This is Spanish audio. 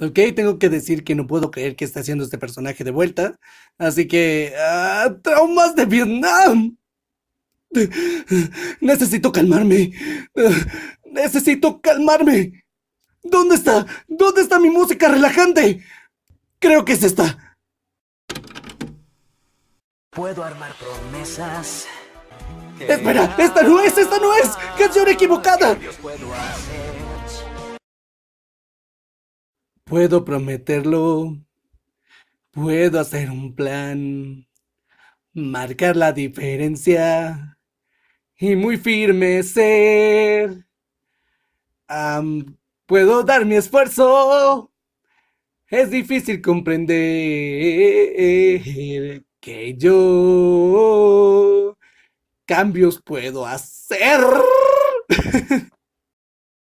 Ok, tengo que decir que no puedo creer que está haciendo este personaje de vuelta. Así que... Ah, ¡Traumas de Vietnam! Necesito calmarme. Necesito calmarme. ¿Dónde está? ¿Dónde está mi música relajante? Creo que es esta. Puedo armar promesas. Espera, esta no es, esta no es. Ah, Canción equivocada. Puedo prometerlo, puedo hacer un plan, marcar la diferencia y muy firme ser. puedo dar mi esfuerzo, es difícil comprender que yo cambios puedo hacer.